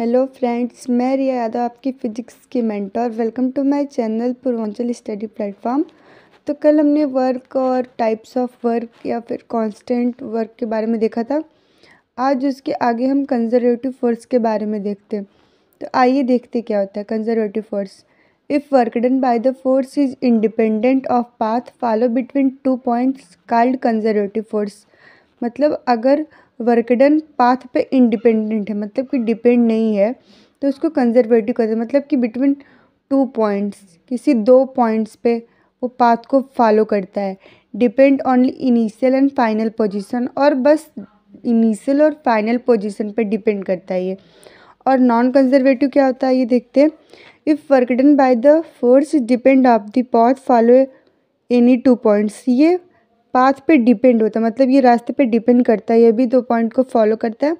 hello friends मैं रिया यादव आपकी physics की mentor welcome to my channel Purvanchal study platform तो कल हमने वर्क और टाइप्स ऑफ वर्क या फिर कांस्टेंट वर्क के बारे में देखा था आज उसके आगे हम कंजर्वेटिव फोर्स के बारे में देखते हैं तो आइए देखते क्या होता है conservative force if work done by the force is independent of path follow between two points called conservative force मतलब अगर वर्कडन पाथ पे इंडिपेंडेंट है मतलब कि डिपेंड नहीं है तो उसको कंजर्वेटिव कहते हैं मतलब कि बिटवीन टू पॉइंट्स किसी दो पॉइंट्स पे वो पाथ को फॉलो करता है depend only initial and final position और बस इनिशियल और फाइनल पोजीशन पे डिपेंड करता है ये और नॉन कंजर्वेटिव क्या होता है ये देखते हैं if work done by the force depend of the path follow any two points ये पाथ पे डिपेंड होता है मतलब ये रास्ते पे डिपेंड करता है ये भी दो पॉइंट को फॉलो करता है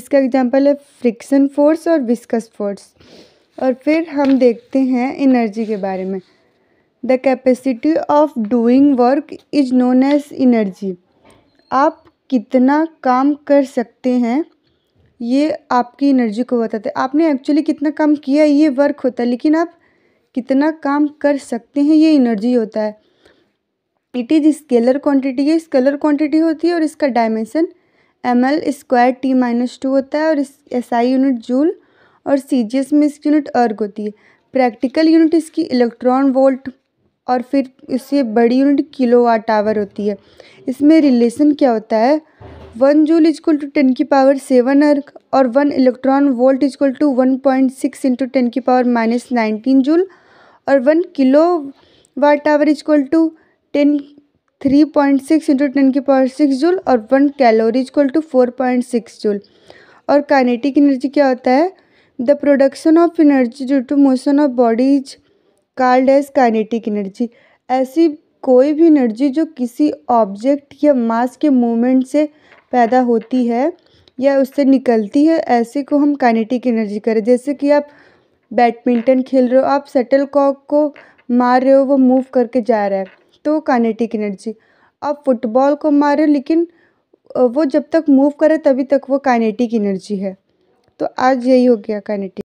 इसका एग्जांपल है फ्रिक्शन फोर्स और विस्कस फोर्स और फिर हम देखते हैं एनर्जी के बारे में the capacity of doing work is known as energy आप कितना काम कर सकते हैं ये आपकी एनर्जी को बताते हैं आपने एक्चुअली कितना काम किया ये वर्क होता है लेकिन आप कितना काम कर सकते हैं ये एनर्जी होता है इट इज स्केलर क्वांटिटी है स्केलर क्वांटिटी होती है और इसका dimension M L square T minus two होता है और इस एस आई यूनिट जूल और सी जी एस में इसकी यूनिट अर्ग होती है प्रैक्टिकल यूनिट इसकी इलेक्ट्रॉन वोल्ट और फिर इससे बड़ी यूनिट किलो वाट आवर होती है इसमें रिलेशन क्या होता है one joule is equal to ten की पावर सेवन अर्ग और one electron volt is equal to one point six into ten की पावर माइनस नाइनटीन जूल और one kilo watt hour is equal to ten three point six into ten की power six joule और one calorie equal to four point six joule और kinetic energy क्या होता है the production of energy due to motion of bodies card as kinetic energy ऐसी कोई भी energy जो किसी ऑब्जेक्ट या मास के मूवमेंट से पैदा होती है या उससे निकलती है ऐसे को हम काइनेटिक एनर्जी करें जैसे कि आप बैडमिंटन खेल रहे हो आप सेटल कॉक को मार रहे हो वो मूव करके जा रहा है तो कानेटिक एनर्जी आप फुटबॉल को मारे लेकिन वो जब तक मूव करे तभी तक वो काइनेटिक एनर्जी है तो आज यही हो गया काइनेटिक